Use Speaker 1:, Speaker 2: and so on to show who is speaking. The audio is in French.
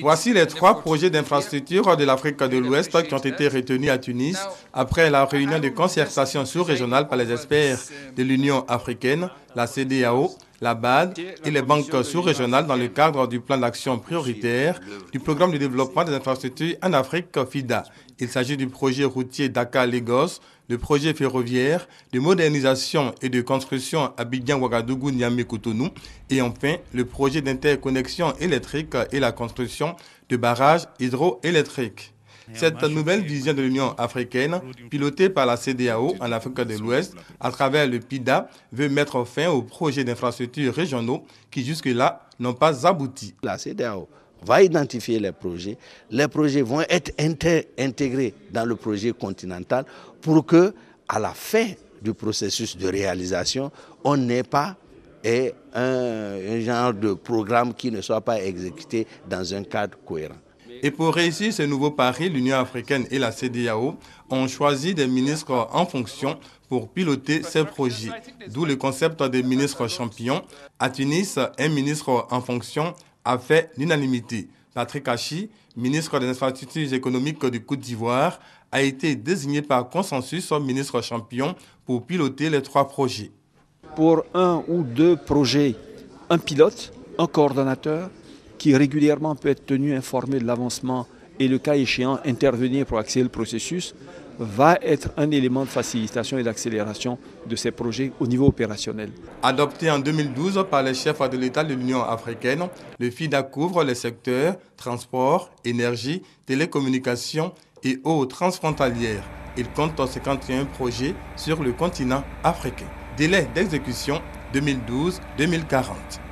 Speaker 1: Voici les trois projets d'infrastructure de l'Afrique de l'Ouest qui ont été retenus à Tunis après la réunion de concertation sous-régionale par les experts um, de l'Union africaine la CDAO, la BAD et les banques sous-régionales dans le cadre du plan d'action prioritaire du programme de développement des infrastructures en Afrique FIDA. Il s'agit du projet routier Dakar-Lagos, le projet ferroviaire de modernisation et de construction Abidjan-Ouagadougou-Niamey-Cotonou et enfin le projet d'interconnexion électrique et la construction de barrages hydroélectriques. Cette nouvelle vision de l'Union africaine, pilotée par la CDAO en Afrique de l'Ouest, à travers le PIDA, veut mettre fin aux projets d'infrastructures régionaux qui jusque-là n'ont pas abouti. La
Speaker 2: CDAO va identifier les projets. Les projets vont être intégrés dans le projet continental pour que, à la fin du processus de réalisation, on n'ait pas eh, un genre de programme qui ne soit pas exécuté dans un cadre cohérent.
Speaker 1: Et pour réussir ce nouveau pari, l'Union africaine et la
Speaker 2: CDAO
Speaker 1: ont choisi des ministres en fonction pour piloter ces projets, d'où le concept des ministres champions. À Tunis, un ministre en fonction a fait l'unanimité. Patrick Hachi, ministre des infrastructures économiques du Côte d'Ivoire, a été désigné par consensus ministre champion pour piloter les trois projets.
Speaker 3: Pour un ou deux projets, un pilote, un coordonnateur, qui régulièrement peut être tenu informé de l'avancement et le cas échéant intervenir pour accélérer le processus, va être un élément de facilitation et d'accélération de ces projets au niveau opérationnel. Adopté en 2012 par les chefs de l'État de l'Union
Speaker 1: africaine, le
Speaker 3: FIDA couvre
Speaker 1: les secteurs transport, énergie, télécommunications et eau transfrontalière. Il compte 51 projets sur le continent africain. Délai d'exécution 2012-2040.